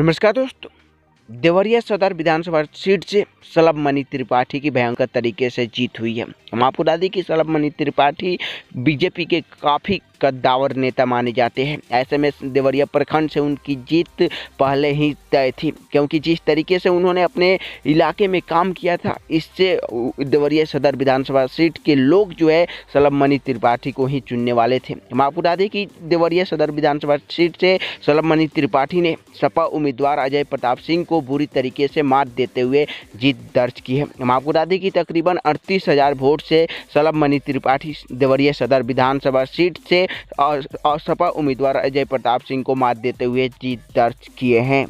नमस्कार दोस्तों देवरिया सदर विधानसभा सीट से सलभ मणि त्रिपाठी की भयंकर तरीके से जीत हुई है हम आपको बता दें कि सलभ मणि त्रिपाठी बीजेपी के काफ़ी कद्दावर नेता माने जाते हैं ऐसे में देवरिया प्रखंड से उनकी जीत पहले ही तय थी क्योंकि जिस तरीके से उन्होंने अपने इलाके में काम किया था इससे देवरिया सदर विधानसभा सीट के लोग जो है मणि त्रिपाठी को ही चुनने वाले थे आपको बता दें कि देवरिया सदर विधानसभा सीट से मणि त्रिपाठी ने सपा उम्मीदवार अजय प्रताप सिंह को बुरी तरीके से मात देते हुए जीत दर्ज की है आपको बता दें कि तकरीबन अड़तीस हज़ार वोट से मणि त्रिपाठी देवरिया सदर विधानसभा सीट से और सपा उम्मीदवार अजय प्रताप सिंह को मात देते हुए जीत दर्ज किए हैं